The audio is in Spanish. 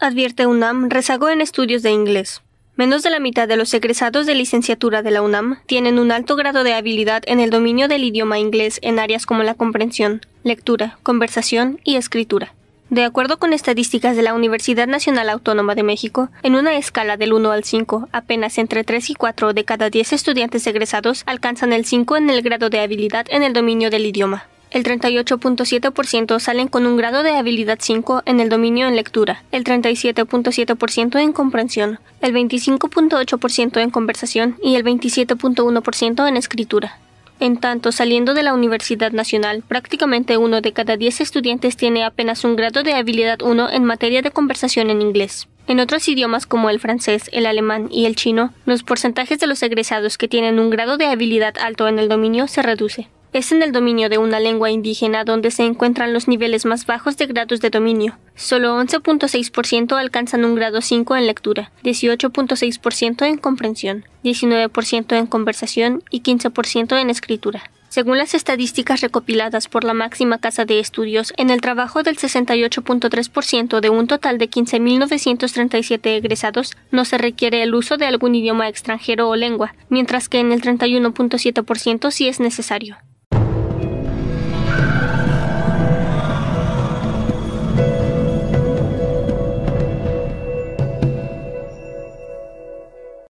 advierte UNAM, rezago en estudios de inglés. Menos de la mitad de los egresados de licenciatura de la UNAM tienen un alto grado de habilidad en el dominio del idioma inglés en áreas como la comprensión, lectura, conversación y escritura. De acuerdo con estadísticas de la Universidad Nacional Autónoma de México, en una escala del 1 al 5, apenas entre 3 y 4 de cada 10 estudiantes egresados alcanzan el 5 en el grado de habilidad en el dominio del idioma. El 38.7% salen con un grado de habilidad 5 en el dominio en lectura, el 37.7% en comprensión, el 25.8% en conversación y el 27.1% en escritura. En tanto, saliendo de la Universidad Nacional, prácticamente uno de cada 10 estudiantes tiene apenas un grado de habilidad 1 en materia de conversación en inglés. En otros idiomas como el francés, el alemán y el chino, los porcentajes de los egresados que tienen un grado de habilidad alto en el dominio se reduce es en el dominio de una lengua indígena donde se encuentran los niveles más bajos de grados de dominio. Solo 11.6% alcanzan un grado 5 en lectura, 18.6% en comprensión, 19% en conversación y 15% en escritura. Según las estadísticas recopiladas por la máxima casa de estudios, en el trabajo del 68.3% de un total de 15.937 egresados no se requiere el uso de algún idioma extranjero o lengua, mientras que en el 31.7% sí es necesario.